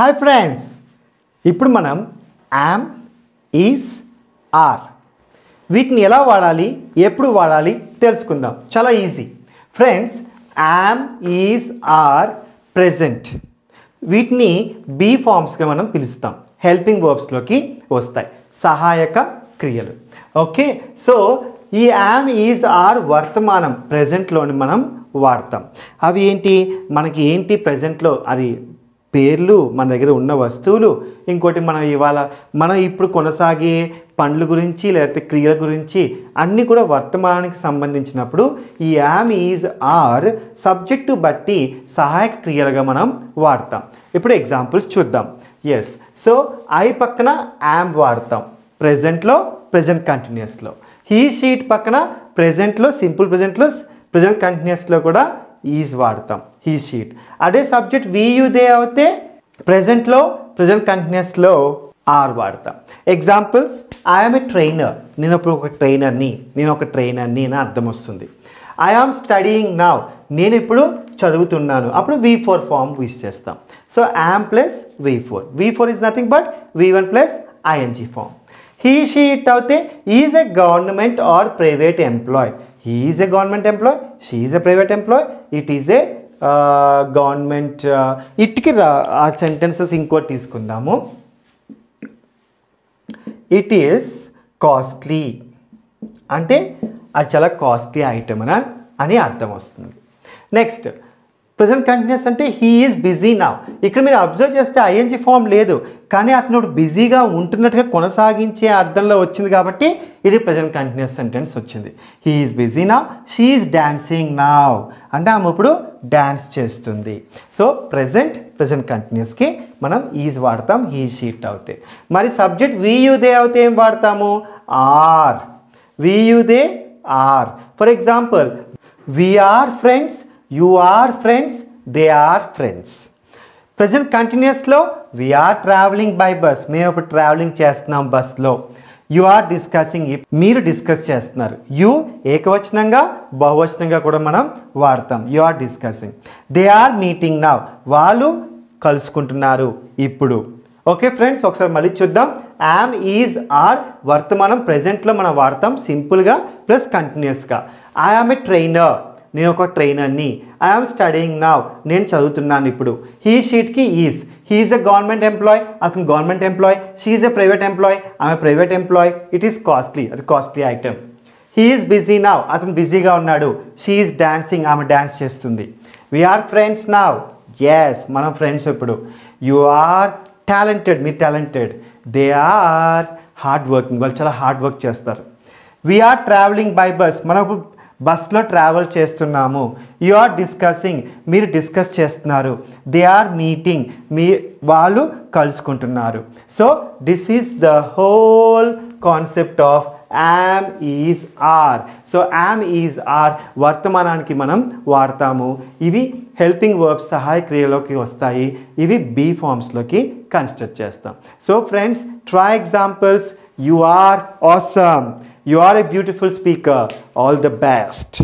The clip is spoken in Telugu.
హాయ్ ఫ్రెండ్స్ ఇప్పుడు మనం యామ్ ఈజ్ ఆర్ వీటిని ఎలా వాడాలి ఎప్పుడు వాడాలి తెలుసుకుందాం చాలా easy friends am is are present వీటిని బీ ఫామ్స్గా మనం పిలుస్తాం హెల్పింగ్ వర్బ్స్లోకి వస్తాయి సహాయక క్రియలు ఓకే సో ఈ యామ్ ఈజ్ ఆర్ వర్తమానం ప్రజెంట్లోని మనం వాడతాం అవి ఏంటి మనకి ఏంటి ప్రజెంట్లో అది పేర్లు మన దగ్గర ఉన్న వస్తువులు ఇంకోటి మనం ఇవాళ మనం ఇప్పుడు కొనసాగే పండ్ల గురించి లేకపోతే క్రియల గురించి అన్నీ కూడా వర్తమానానికి సంబంధించినప్పుడు ఈ యామ్ ఈజ్ ఆర్ సబ్జెక్టు బట్టి సహాయక క్రియలుగా మనం వాడతాం ఇప్పుడు ఎగ్జాంపుల్స్ చూద్దాం ఎస్ సో ఐ పక్కన యామ్ వాడతాం ప్రజెంట్లో ప్రజెంట్ కంటిన్యూస్లో హీ షీట్ పక్కన ప్రజెంట్లో సింపుల్ ప్రజెంట్లో ప్రజెంట్ కంటిన్యూస్లో కూడా ఈజ్ వాడతాం హీ షీట్ అదే సబ్జెక్ట్ వీయు దే అయితే ప్రజెంట్లో ప్రజెంట్ కంటిన్యూస్లో ఆర్ వాడతాం ఎగ్జాంపుల్స్ ఐఆమ్ ఏ ట్రైనర్ నేను ఇప్పుడు ఒక ట్రైనర్ని నేను ఒక ట్రైనర్ని అని అర్థం వస్తుంది ఐ ఆమ్ స్టడీయింగ్ నావ్ నేను ఇప్పుడు చదువుతున్నాను అప్పుడు వి ఫోర్ ఫామ్ యూజ్ చేస్తాం so I am plus V four V four is nothing but V one plus ING form he she it అవుతే is a government or private employee is a government employee she is a private employee it is a government ఇట్కి ఆ సెంటెన్సెస్ ఇంకోటి తీసుకుందాము ఇట్ ఈస్ కాస్ట్లీ అంటే అది చాలా కాస్ట్లీ ఐటమ్ అని అర్థం వస్తుంది నెక్స్ట్ ప్రజెంట్ కంటిన్యూస్ అంటే హీ ఈజ్ బిజీ నా ఇక్కడ మీరు అబ్జర్వ్ చేస్తే ఐఎన్జి ఫామ్ లేదు కానీ అతను బిజీగా ఉంటున్నట్టుగా కొనసాగించే అర్థంలో వచ్చింది కాబట్టి ఇది ప్రజెంట్ కంటిన్యూస్ సెంటెన్స్ వచ్చింది he is busy now she is dancing now అంటే ఆమె ఇప్పుడు డ్యాన్స్ చేస్తుంది సో ప్రజెంట్ ప్రజెంట్ కంటిన్యూస్కి మనం ఈజ్ వాడతాం హీ షీట్ అవుతాయి మరి సబ్జెక్ట్ దే అవుతే ఏం వాడతాము are they are for example we are friends you are friends they are friends present కంటిన్యూస్లో వీఆర్ ట్రావెలింగ్ బై బస్ మేము ఇప్పుడు ట్రావెలింగ్ చేస్తున్నాం బస్లో యు ఆర్ డిస్కసింగ్ మీరు డిస్కస్ చేస్తున్నారు యు ఏకవచనంగా బహువచనంగా కూడా మనం వాడతాం you are discussing they are meeting now వాళ్ళు కలుసుకుంటున్నారు ఇప్పుడు ఓకే ఫ్రెండ్స్ ఒకసారి మళ్ళీ చూద్దాం యామ్ ఈజ్ ఆర్ వర్తమానం ప్రజెంట్లో మనం వాడతాం సింపుల్గా ప్లస్ కంటిన్యూస్గా ఐ ఆమ్ ఏ ట్రైనర్ నేను ఒక ట్రైనర్ని ఐఎమ్ స్టడీయింగ్ నావ్ నేను చదువుతున్నాను ఇప్పుడు హీ షీట్కి is he is a government employee అతను government employee she is a private employee ఆమె private employee it is costly అది costly item he is busy now అతను బిజీగా ఉన్నాడు షీఈస్ డ్యాన్సింగ్ ఆమె డ్యాన్స్ చేస్తుంది వీఆర్ ఫ్రెండ్స్ నావ్ ఎస్ మనం ఫ్రెండ్స్ ఇప్పుడు యు ఆర్ టాలెంటెడ్ మీ talented they are hard working వాళ్ళు చాలా హార్డ్ వర్క్ చేస్తారు వీఆర్ ట్రావెలింగ్ బై బస్ మనం ఇప్పుడు బస్లో ట్రావెల్ చేస్తున్నాము యు ఆర్ డిస్కసింగ్ మీరు డిస్కస్ చేస్తున్నారు దే ఆర్ మీటింగ్ మీ వాళ్ళు కలుసుకుంటున్నారు so this is the whole concept of am is are so am is are వర్తమానానికి మనం వాడతాము ఇవి హెల్పింగ్ వర్బ్స్ సహాయ క్రియలోకి వస్తాయి ఇవి బీ ఫామ్స్లోకి కన్స్ట్రక్ట్ చేస్తాం so friends try examples you are awesome You are a beautiful speaker. All the best.